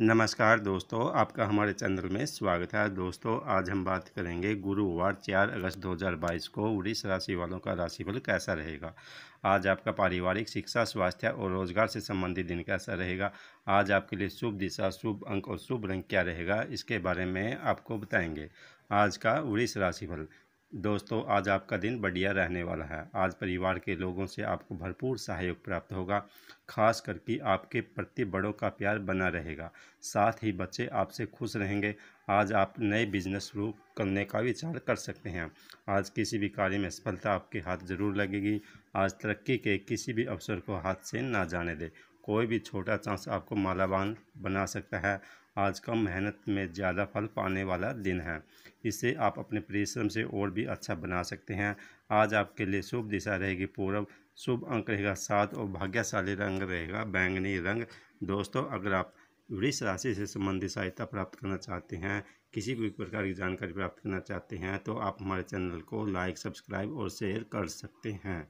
नमस्कार दोस्तों आपका हमारे चैनल में स्वागत है दोस्तों आज हम बात करेंगे गुरुवार चार अगस्त 2022 को उड़ीस राशि वालों का राशिफल कैसा रहेगा आज आपका पारिवारिक शिक्षा स्वास्थ्य और रोजगार से संबंधित दिन कैसा रहेगा आज आपके लिए शुभ दिशा शुभ अंक और शुभ रंग क्या रहेगा इसके बारे में आपको बताएंगे आज का उड़ीस राशिफल दोस्तों आज आपका दिन बढ़िया रहने वाला है आज परिवार के लोगों से आपको भरपूर सहयोग प्राप्त होगा खास करके आपके प्रति बड़ों का प्यार बना रहेगा साथ ही बच्चे आपसे खुश रहेंगे आज आप नए बिजनेस शुरू करने का विचार कर सकते हैं आज किसी भी कार्य में सफलता आपके हाथ जरूर लगेगी आज तरक्की के किसी भी अवसर को हाथ से ना जाने दें कोई भी छोटा चांस आपको मालाबान बना सकता है आज कम मेहनत में ज़्यादा फल पाने वाला दिन है इसे आप अपने परिश्रम से और भी अच्छा बना सकते हैं आज आपके लिए शुभ दिशा रहेगी पूर्व शुभ अंक रहेगा सात और भाग्यशाली रंग रहेगा बैंगनी रंग दोस्तों अगर आप वृक्ष राशि से संबंधित सहायता प्राप्त करना चाहते हैं किसी भी प्रकार की जानकारी प्राप्त करना चाहते हैं तो आप हमारे चैनल को लाइक सब्सक्राइब और शेयर कर सकते हैं